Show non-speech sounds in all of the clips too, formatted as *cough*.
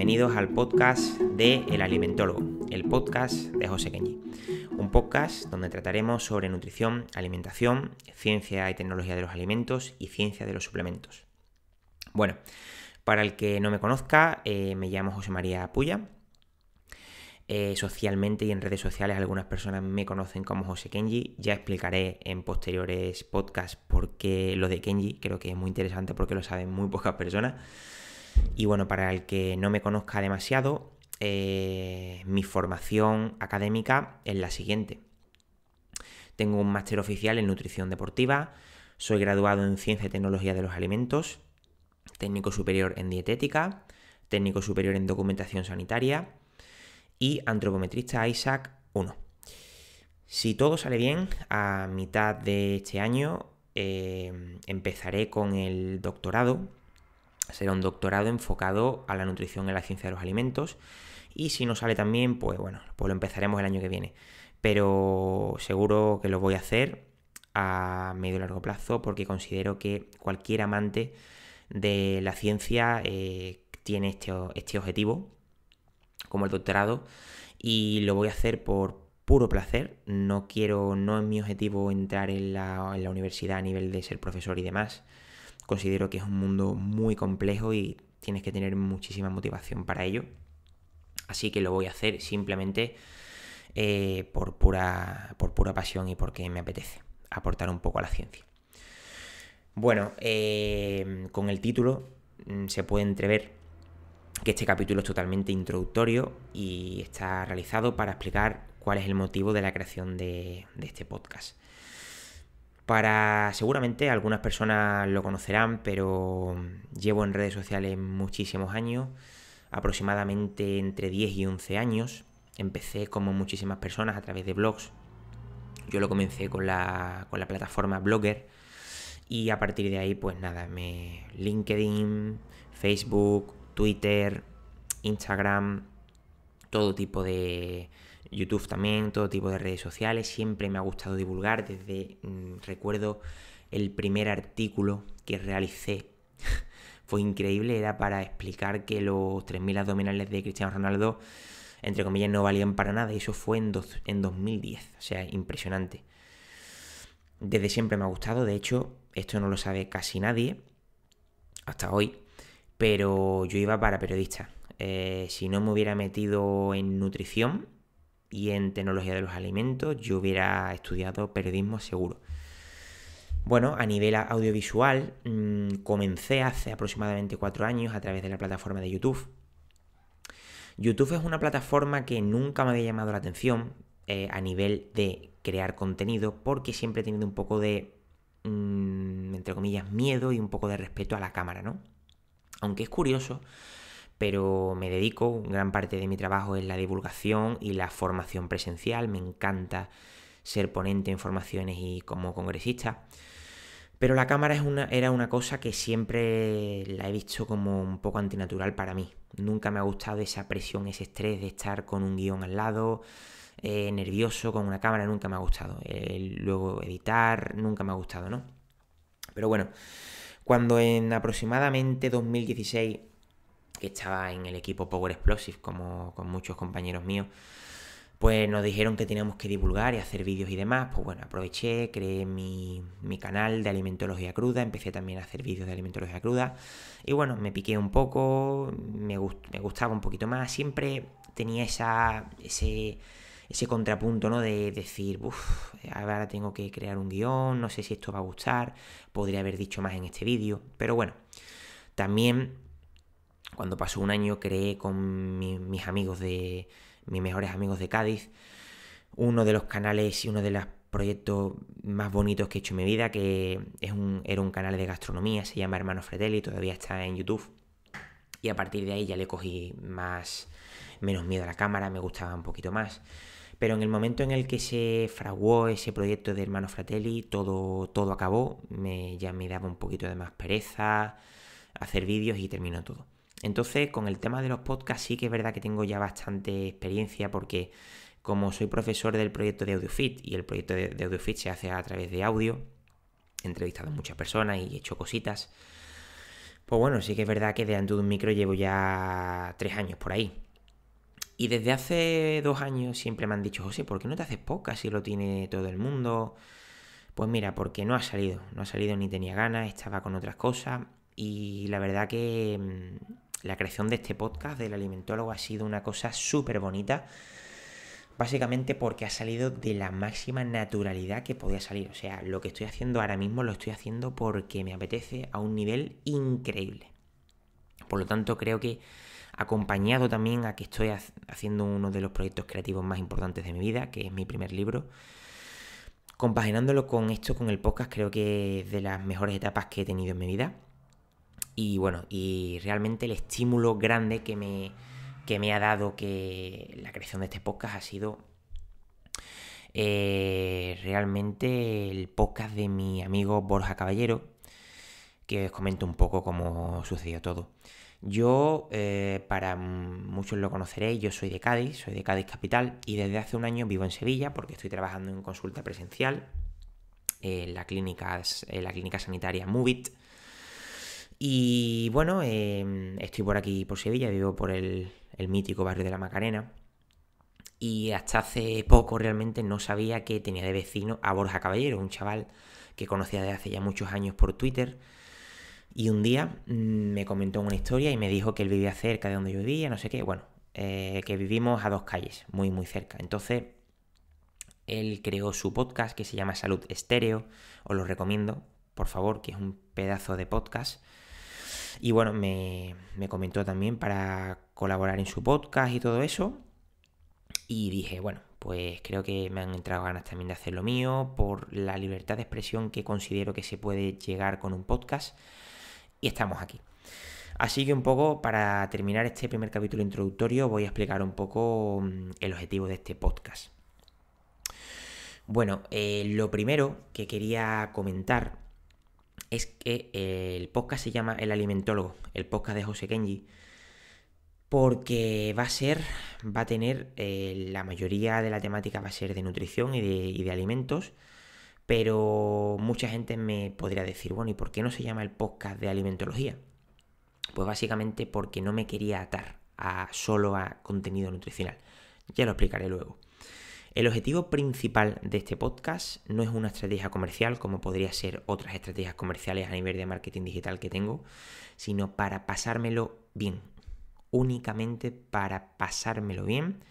bienvenidos al podcast de El Alimentólogo, el podcast de José Kenji. Un podcast donde trataremos sobre nutrición, alimentación, ciencia y tecnología de los alimentos y ciencia de los suplementos. Bueno, para el que no me conozca, eh, me llamo José María Puya. Eh, socialmente y en redes sociales algunas personas me conocen como José Kenji. Ya explicaré en posteriores podcasts por qué lo de Kenji. Creo que es muy interesante porque lo saben muy pocas personas. Y bueno, para el que no me conozca demasiado, eh, mi formación académica es la siguiente. Tengo un máster oficial en nutrición deportiva, soy graduado en ciencia y tecnología de los alimentos, técnico superior en dietética, técnico superior en documentación sanitaria y antropometrista Isaac 1. Si todo sale bien, a mitad de este año eh, empezaré con el doctorado será un doctorado enfocado a la nutrición a la ciencia de los alimentos. Y si no sale también, pues bueno, pues lo empezaremos el año que viene. Pero seguro que lo voy a hacer a medio y largo plazo porque considero que cualquier amante de la ciencia eh, tiene este, este, objetivo, como el doctorado, y lo voy a hacer por puro placer. No quiero, no es mi objetivo entrar en la universidad a nivel de ser profesor y demás considero que es un mundo muy complejo y tienes que tener muchísima motivación para ello. Así que lo voy a hacer simplemente eh, por, pura, pasión y porque me apetece aportar un poco a la ciencia. Bueno, eh, con el título mm, se puede entrever que este capítulo es totalmente introductorio y está realizado para explicar cuál es el motivo de la creación de este podcast. Para seguramente algunas personas lo conocerán, pero llevo en redes sociales muchísimos años, aproximadamente entre 10 y 11 años. Empecé como muchísimas personas a través de blogs. Yo lo comencé con la, con la plataforma Blogger y a partir de ahí pues nada, me LinkedIn, Facebook, Twitter, Instagram, todo tipo de, YouTube también, todo tipo de redes sociales. Siempre me ha gustado divulgar. Desde mm, recuerdo el primer artículo que realicé. *laughs* Fue increíble, era para explicar que los 3.000 abdominales de Cristiano Ronaldo, entre comillas, no valían para nada. Y eso fue en, en 2010. O sea, impresionante. Desde siempre me ha gustado. De hecho, esto no lo sabe casi nadie. Hasta hoy. Pero yo iba para periodista. Eh, si no me hubiera metido en nutrición, y en tecnología de los alimentos yo hubiera estudiado periodismo seguro. Bueno, a nivel audiovisual, mm, comencé hace aproximadamente cuatro años a través de la plataforma de YouTube. YouTube es una plataforma que nunca me había llamado la atención eh, a nivel de crear contenido porque siempre he tenido un poco de, mm, entre comillas, miedo y un poco de respeto a la cámara, ¿no? Aunque es curioso, pero me dedico, gran parte de mi trabajo es la divulgación y la formación presencial, me encanta ser ponente en formaciones y como congresista. Pero la cámara es una, era una cosa que siempre la he visto como un poco antinatural para mí. Nunca me ha gustado esa presión, ese estrés de estar con un guión al lado, eh, nervioso con una cámara, nunca me ha gustado. luego editar, nunca me ha gustado, ¿no? Pero bueno, cuando en aproximadamente 2016 que estaba en el equipo Power Explosive, como con muchos compañeros míos, pues nos dijeron que teníamos que divulgar y hacer vídeos y demás. Pues bueno, aproveché, creé mi, canal de alimentología cruda, empecé también a hacer vídeos de alimentología cruda. Y bueno, me piqué un poco, me, me gustaba un poquito más. Siempre tenía esa, ese, ese contrapunto, ¿no? De decir, uff, ahora tengo que crear un guión, no sé si esto va a gustar, podría haber dicho más en este vídeo. Pero bueno, también cuando pasó un año creé con mis amigos de, mis mejores amigos de Cádiz, uno de los canales y uno de los proyectos más bonitos que he hecho en mi vida, que es un, era un canal de gastronomía, se llama Hermano Fratelli, todavía está en YouTube. Y a partir de ahí ya le cogí más, menos miedo a la cámara, me gustaba un poquito más. Pero en el momento en el que se fraguó ese proyecto de Hermano Fratelli, todo, todo acabó. Me, ya me daba un poquito de más pereza hacer vídeos y terminó todo. Entonces, con el tema de los podcasts sí que es verdad que tengo ya bastante experiencia porque como soy profesor del proyecto de AudioFit y el proyecto de, AudioFit se hace a través de audio, he entrevistado a muchas personas y he hecho cositas, pues bueno, sí que es verdad que de de un micro llevo ya tres años por ahí. Y desde hace dos años siempre me han dicho, José, ¿por qué no te haces podcast si lo tiene todo el mundo? Pues mira, porque no ha salido, no ha salido ni tenía ganas, estaba con otras cosas y la verdad que mm, la creación de este podcast del alimentólogo ha sido una cosa súper bonita. Básicamente porque ha salido de la máxima naturalidad que podía salir. O sea, lo que estoy haciendo ahora mismo lo estoy haciendo porque me apetece a un nivel increíble. Por lo tanto, creo que acompañado también a que estoy haciendo uno de los proyectos creativos más importantes de mi vida, que es mi primer libro, compaginándolo con esto, con el podcast, creo que es de las mejores etapas que he tenido en mi vida. Y bueno, y realmente el estímulo grande que me, que me ha dado que la creación de este podcast ha sido eh, realmente el podcast de mi amigo Borja Caballero, que os comento un poco cómo sucedió todo. Yo, eh, para muchos lo conoceréis, yo soy de Cádiz, soy de Cádiz Capital y desde hace un año vivo en Sevilla porque estoy trabajando en consulta presencial en la clínica, en la clínica sanitaria Mubit y bueno, em, estoy por aquí, por Sevilla, vivo por el, mítico barrio de la Macarena. Y hasta hace poco realmente no sabía que tenía de vecino a Borja Caballero, un chaval que conocía desde hace ya muchos años por Twitter. Y un día mm, me comentó una historia y me dijo que él vivía cerca de donde yo vivía, no sé qué. Bueno, eh, que vivimos a dos calles, muy, muy cerca. Entonces, él creó su podcast que se llama Salud Estéreo. Os lo recomiendo, por favor, que es un pedazo de podcast y bueno, me, comentó también para colaborar en su podcast y todo eso. Y dije, bueno, pues creo que me han entrado ganas también de hacer lo mío por la libertad de expresión que considero que se puede llegar con un podcast. Y estamos aquí. Así que un poco para terminar este primer capítulo introductorio voy a explicar un poco mm, el objetivo de este podcast. Bueno, eh, lo primero que quería comentar es que eh, el podcast se llama El Alimentólogo, el podcast de José Kenji, porque va a ser, va a tener, eh, la mayoría de la temática va a ser de nutrición y de, y de, alimentos, pero mucha gente me podría decir, bueno, ¿y por qué no se llama el podcast de alimentología? Pues básicamente porque no me quería atar a, solo a contenido nutricional. Ya lo explicaré luego. El objetivo principal de este podcast no es una estrategia comercial como podría ser otras estrategias comerciales a nivel de marketing digital que tengo, sino para pasármelo bien, únicamente para pasármelo bien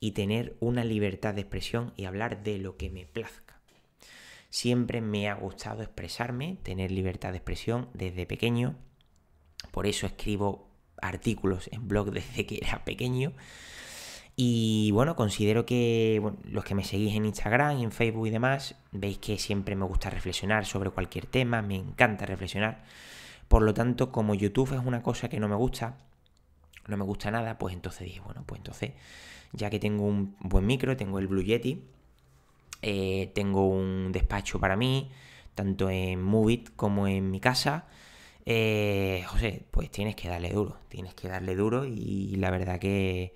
y tener una libertad de expresión y hablar de lo que me plazca. Siempre me ha gustado expresarme, tener libertad de expresión desde pequeño, por eso escribo artículos en blog *laughs* desde que era pequeño y bueno, considero que los que me seguís en Instagram, y en Facebook y demás, veis que siempre me gusta reflexionar sobre cualquier tema, me encanta reflexionar. Por lo tanto, como YouTube es una cosa que no me gusta, no me gusta nada, pues entonces dije, bueno, pues entonces, ya que tengo un buen micro, tengo el Blue Yeti, eh, tengo un despacho para mí, tanto en Movit como en mi casa, eh, José, pues tienes que darle duro, tienes que darle duro y la verdad que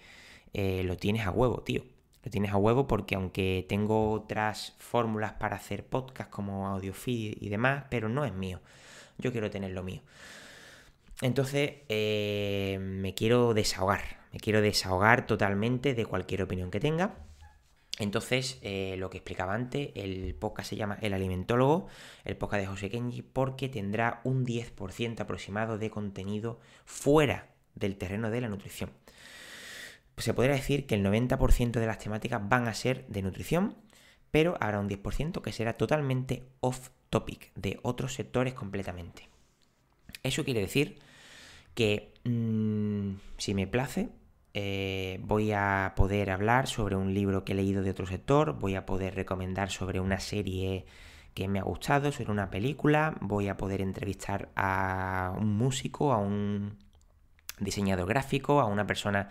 eh, lo tienes a huevo, tío. Lo tienes a huevo porque aunque tengo otras fórmulas para hacer podcast como audio y demás, pero no es mío. Yo quiero tener lo mío. Entonces, eh, me quiero desahogar. Me quiero desahogar totalmente de cualquier opinión que tenga. Entonces, eh, lo que explicaba antes, el podcast se llama El Alimentólogo, el podcast de José Kenji, porque tendrá un 10% aproximado de contenido fuera del terreno de la nutrición se podría decir que el 90% de las temáticas van a ser de nutrición, pero habrá un 10% que será totalmente off topic, de otros sectores completamente. Eso quiere decir que mm, si me place, eh, voy a poder hablar sobre un libro que he leído de otro sector, voy a poder recomendar sobre una serie que me ha gustado, sobre una película, voy a poder entrevistar a un músico, a un diseñador gráfico, a una persona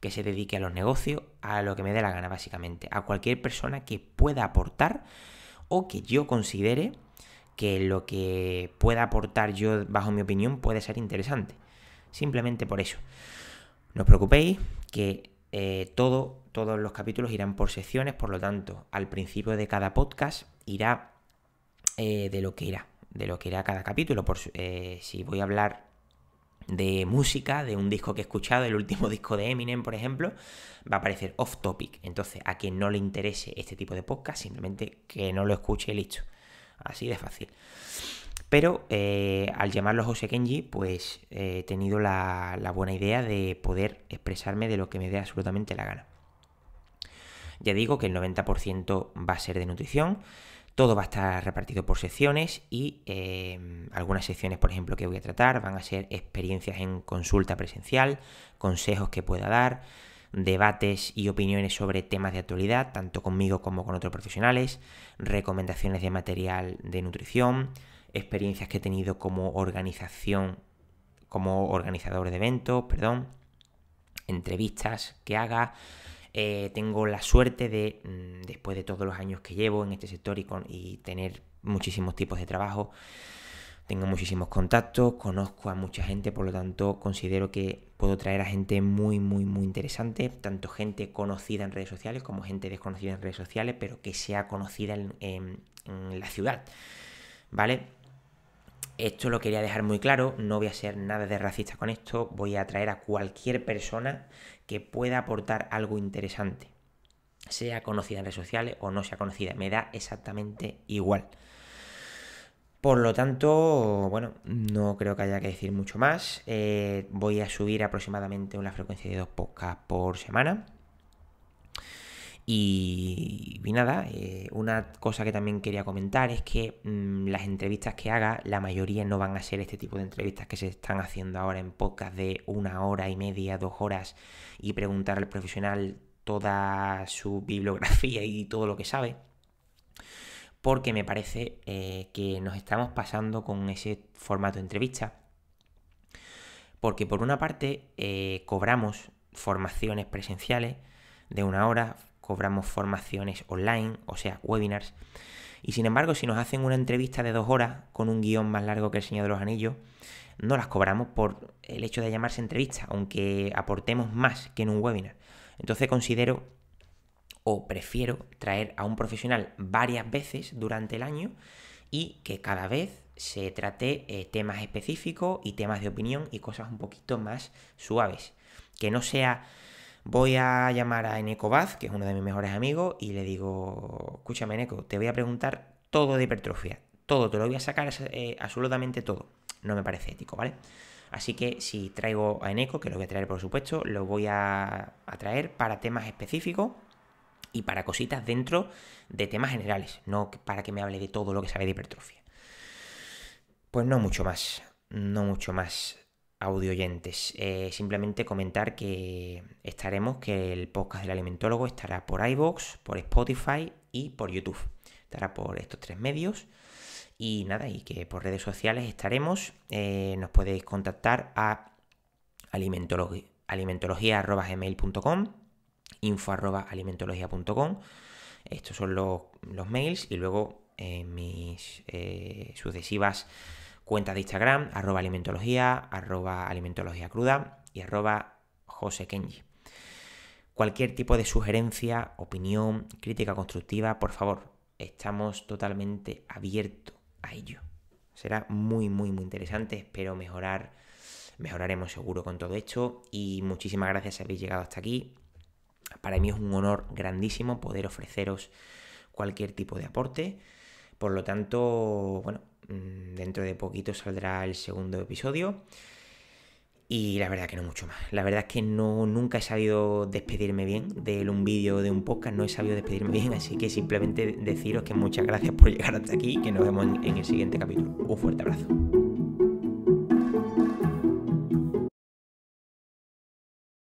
que se dedique a los negocios, a lo que me dé la gana básicamente, a cualquier persona que pueda aportar o que yo considere que lo que pueda aportar yo, bajo mi opinión, puede ser interesante. Simplemente por eso. No os preocupéis que eh, todo, todos los capítulos irán por secciones, por lo tanto, al principio de cada podcast irá eh, de lo que irá, de lo que irá cada capítulo. Por, eh, si voy a hablar de música, de un disco que he escuchado, el último *laughs* disco de Eminem, por ejemplo, va a aparecer off topic. Entonces, a quien no le interese este tipo de podcast, simplemente que no lo escuche y listo. Así de fácil. Pero eh, al llamarlo José Kenji, pues eh, he tenido la, la, buena idea de poder expresarme de lo que me dé absolutamente la gana. Ya digo que el 90% va a ser de nutrición, todo va a estar repartido por secciones y em, algunas secciones, por ejemplo, que voy a tratar van a ser experiencias en consulta presencial, consejos que pueda dar, debates y opiniones sobre temas de actualidad, tanto conmigo como con otros profesionales, recomendaciones de material de nutrición, experiencias que he tenido como organización, como organizador de eventos, perdón, entrevistas que haga, eh, tengo la suerte de, mm, después de todos los años que llevo en este sector y, con, y tener muchísimos tipos de trabajo, tengo muchísimos contactos, conozco a mucha gente, por lo tanto considero que puedo traer a gente muy, muy, muy interesante, tanto gente conocida en redes sociales como gente desconocida en redes sociales, pero que sea conocida en, en la ciudad, ¿vale? Esto lo quería dejar muy claro, no voy a ser nada de racista con esto, voy a traer a cualquier persona que pueda aportar algo interesante, sea conocida en redes sociales o no sea conocida, me da exactamente igual. Por lo tanto, bueno, no creo que haya que decir mucho más. Eh, voy a subir aproximadamente una frecuencia de dos podcasts por semana. Y, nada, eh, una cosa que también quería comentar es que mm, las entrevistas que haga, la mayoría no van a ser este tipo de entrevistas que se están haciendo ahora en podcast de una hora y media, dos horas, y preguntar al profesional toda su bibliografía y todo lo que sabe. Porque me parece eh, que nos estamos pasando con ese formato de entrevista. Porque por una parte eh, cobramos formaciones presenciales de una hora, cobramos formaciones online, o sea, webinars. Y sin embargo, si nos hacen una entrevista de dos horas con un guión más largo que el Señor de los Anillos, no las cobramos por el hecho de llamarse entrevista, aunque aportemos más que en un webinar. Entonces considero o prefiero traer a un profesional varias veces durante el año y que cada vez se trate eh, temas específicos y temas de opinión y cosas un poquito más suaves. Que no sea voy a llamar a Eneco Vaz, que es uno de mis mejores amigos, y le digo, escúchame Eneco, te voy a preguntar todo de hipertrofia, todo, te lo voy a sacar eh, absolutamente todo. No me parece ético, ¿vale? Así que si traigo a Eneco, que lo voy a traer por supuesto, lo voy a, a traer para temas específicos y para cositas dentro de temas generales, no para que me hable de todo lo que sabe de hipertrofia. Pues no mucho más, no mucho más audioyentes. Eh, simplemente comentar que estaremos, que el podcast del alimentólogo estará por iBox, por Spotify y por YouTube. Estará por estos tres medios. Y nada, y que por redes sociales estaremos. Eh, nos podéis contactar a info alimentología.gmail.com, info.alimentología.com. Estos son los, mails y luego en eh, mis sucesivas cuentas de Instagram, arroba alimentología, arroba alimentología cruda y arroba jose Cualquier tipo de sugerencia, opinión, crítica constructiva, por favor, estamos totalmente abiertos a ello. Será muy, muy, muy interesante. Espero mejorar. Mejoraremos seguro con todo esto. Y muchísimas gracias si habéis llegado hasta aquí. Para mí es un honor grandísimo poder ofreceros cualquier tipo de aporte. Por lo tanto, bueno, mm, dentro de poquito saldrá el segundo episodio. Y la verdad que no mucho más. La verdad es que no, nunca he sabido despedirme bien de un vídeo de un podcast, no he sabido despedirme bien, así que simplemente deciros que muchas gracias por llegar hasta aquí y que nos vemos en el siguiente capítulo. Un fuerte abrazo.